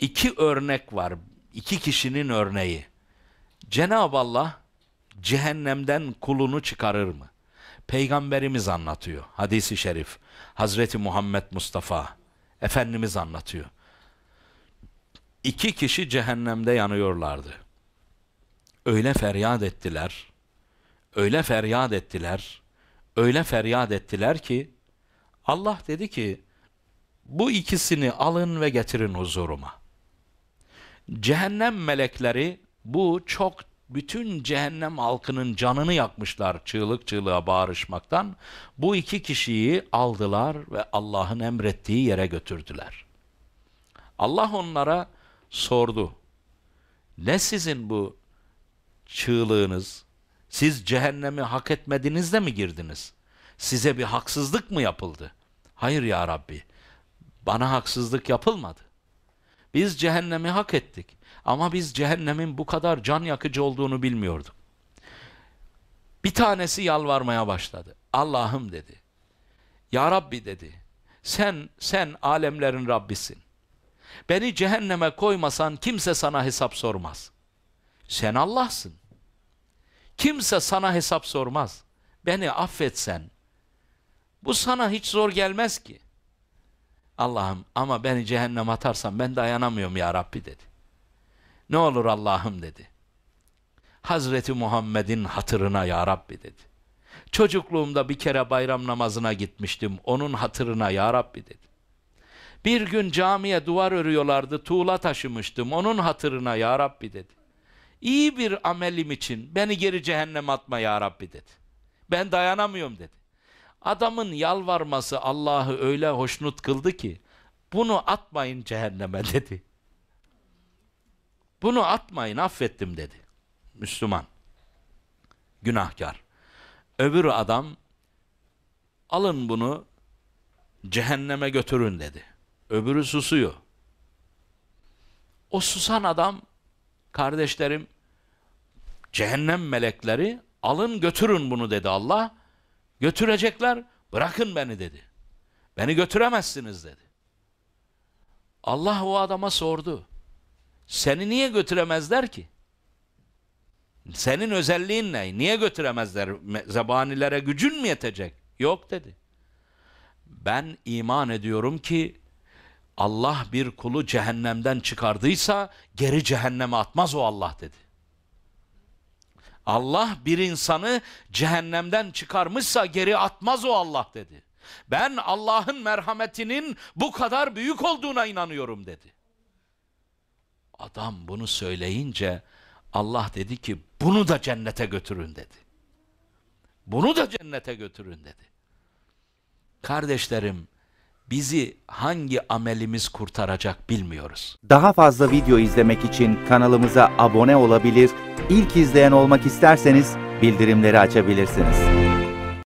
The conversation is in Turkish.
iki örnek var. İki kişinin örneği. Cenab-ı Allah cehennemden kulunu çıkarır mı? Peygamberimiz anlatıyor. Hadisi şerif. Hazreti Muhammed Mustafa. Efendimiz anlatıyor. İki kişi cehennemde yanıyorlardı. Öyle feryat ettiler. Öyle feryat ettiler. Öyle feryat ettiler ki Allah dedi ki bu ikisini alın ve getirin huzuruma. Cehennem melekleri bu çok bütün cehennem halkının canını yakmışlar çığlık çığlığa bağırışmaktan. Bu iki kişiyi aldılar ve Allah'ın emrettiği yere götürdüler. Allah onlara sordu. Ne sizin bu çığlığınız? Siz cehennemi hak etmediniz de mi girdiniz? Size bir haksızlık mı yapıldı? Hayır ya Rabbi, bana haksızlık yapılmadı. Biz cehennemi hak ettik. Ama biz cehennemin bu kadar can yakıcı olduğunu bilmiyorduk. Bir tanesi yalvarmaya başladı. Allah'ım dedi. Ya Rabbi dedi. Sen, sen alemlerin Rabbisin. Beni cehenneme koymasan kimse sana hesap sormaz. Sen Allah'sın. Kimse sana hesap sormaz. Beni affetsen. Bu sana hiç zor gelmez ki. Allah'ım ama beni cehennem atarsan ben dayanamıyorum ya Rabbi dedi. Ne olur Allah'ım dedi. Hazreti Muhammed'in hatırına ya Rabbi dedi. Çocukluğumda bir kere bayram namazına gitmiştim. Onun hatırına ya Rabbi dedi. Bir gün camiye duvar örüyorlardı. Tuğla taşımıştım. Onun hatırına ya Rabbi dedi. İyi bir amelim için beni geri cehenneme atma ya Rabbi dedi. Ben dayanamıyorum dedi. Adamın yalvarması Allah'ı öyle hoşnut kıldı ki bunu atmayın cehenneme dedi. Bunu atmayın affettim dedi. Müslüman. Günahkar. Öbürü adam alın bunu cehenneme götürün dedi. Öbürü susuyor. O susan adam kardeşlerim cehennem melekleri alın götürün bunu dedi Allah. Götürecekler, bırakın beni dedi. Beni götüremezsiniz dedi. Allah o adama sordu. Seni niye götüremezler ki? Senin özelliğin ne? Niye götüremezler? Zebanilere gücün mü yetecek? Yok dedi. Ben iman ediyorum ki Allah bir kulu cehennemden çıkardıysa geri cehenneme atmaz o Allah dedi. Allah bir insanı cehennemden çıkarmışsa geri atmaz o Allah dedi. Ben Allah'ın merhametinin bu kadar büyük olduğuna inanıyorum dedi. Adam bunu söyleyince Allah dedi ki bunu da cennete götürün dedi. Bunu da cennete götürün dedi. Kardeşlerim bizi hangi amelimiz kurtaracak bilmiyoruz. Daha fazla video izlemek için kanalımıza abone olabilir ilk izleyen olmak isterseniz bildirimleri açabilirsiniz.